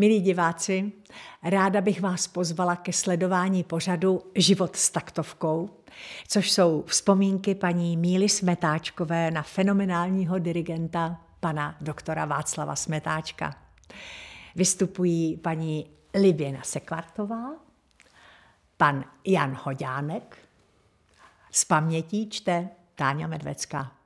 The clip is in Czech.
Milí diváci, ráda bych vás pozvala ke sledování pořadu Život s taktovkou, což jsou vzpomínky paní Míly Smetáčkové na fenomenálního dirigenta pana doktora Václava Smetáčka. Vystupují paní Liběna Sekvartová, pan Jan Hodánek, z pamětí čte Táňa Medvecká.